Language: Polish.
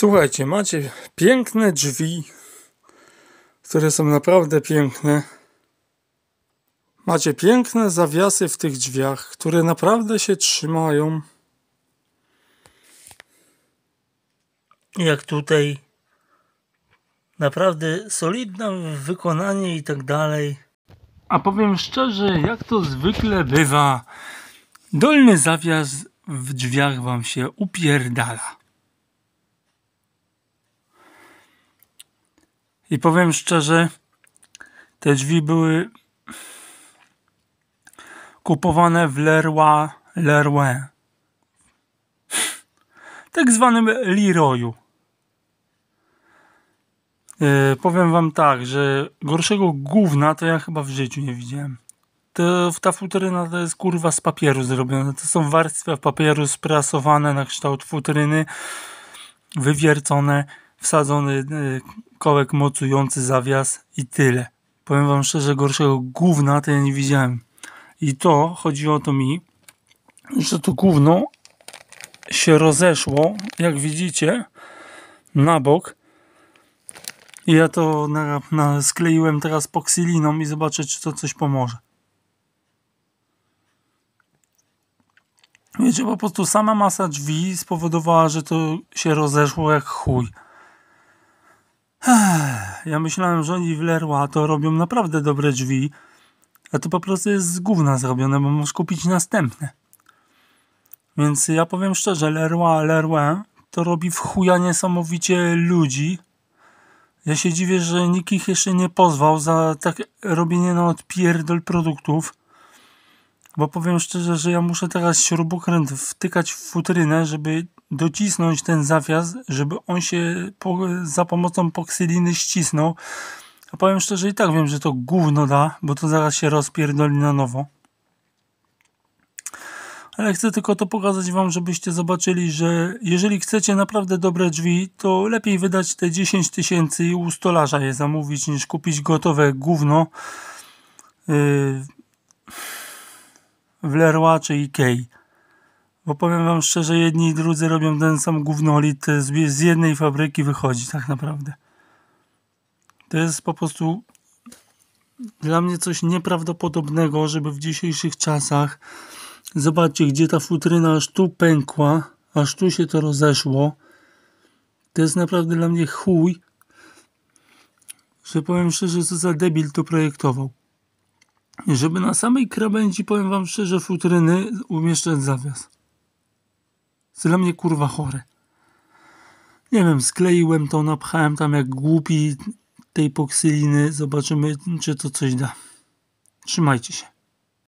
Słuchajcie, macie piękne drzwi, które są naprawdę piękne. Macie piękne zawiasy w tych drzwiach, które naprawdę się trzymają. Jak tutaj naprawdę solidne wykonanie i tak dalej. A powiem szczerze, jak to zwykle bywa, dolny zawias w drzwiach wam się upierdala. I powiem szczerze, te drzwi były kupowane w Leroy Leroy. Tak zwanym Leroyu. Yy, powiem wam tak, że gorszego gówna to ja chyba w życiu nie widziałem. To, ta futryna to jest kurwa z papieru zrobione. To są warstwy papieru sprasowane na kształt futryny, wywiercone, wsadzone. yy, kołek mocujący zawias i tyle. Powiem wam szczerze, gorszego gówna to ja nie widziałem. I to, chodzi o to mi, że to gówno się rozeszło, jak widzicie, na bok. I ja to na, na, skleiłem teraz poksiliną i zobaczę, czy to coś pomoże. Wiecie, po prostu sama masa drzwi spowodowała, że to się rozeszło jak chuj. Ja myślałem, że oni w Leroy to robią naprawdę dobre drzwi, a to po prostu jest z gówna zrobione, bo możesz kupić następne. Więc ja powiem szczerze, Leroy Leroy to robi w chuja niesamowicie ludzi. Ja się dziwię, że nikt ich jeszcze nie pozwał za tak robienie na odpierdol produktów. Bo powiem szczerze, że ja muszę teraz śrubokręt wtykać w futrynę, żeby docisnąć ten zawias, żeby on się po, za pomocą poksyliny ścisnął. A powiem szczerze i tak wiem, że to gówno da, bo to zaraz się rozpierdoli na nowo. Ale chcę tylko to pokazać Wam, żebyście zobaczyli, że jeżeli chcecie naprawdę dobre drzwi, to lepiej wydać te 10 tysięcy i u stolarza je zamówić, niż kupić gotowe gówno. Yy, w Leroy czy Ikei. Bo powiem wam szczerze, jedni i drudzy robią ten sam gównolit, e, z, z jednej fabryki wychodzi tak naprawdę. To jest po prostu dla mnie coś nieprawdopodobnego, żeby w dzisiejszych czasach zobaczcie, gdzie ta futryna aż tu pękła, aż tu się to rozeszło. To jest naprawdę dla mnie chuj, że powiem szczerze, co za debil to projektował żeby na samej krawędzi, powiem wam szczerze, futryny umieszczać zawias. Jest dla mnie kurwa chore. Nie wiem, skleiłem to, napchałem tam jak głupi tej poksyliny. Zobaczymy, czy to coś da. Trzymajcie się.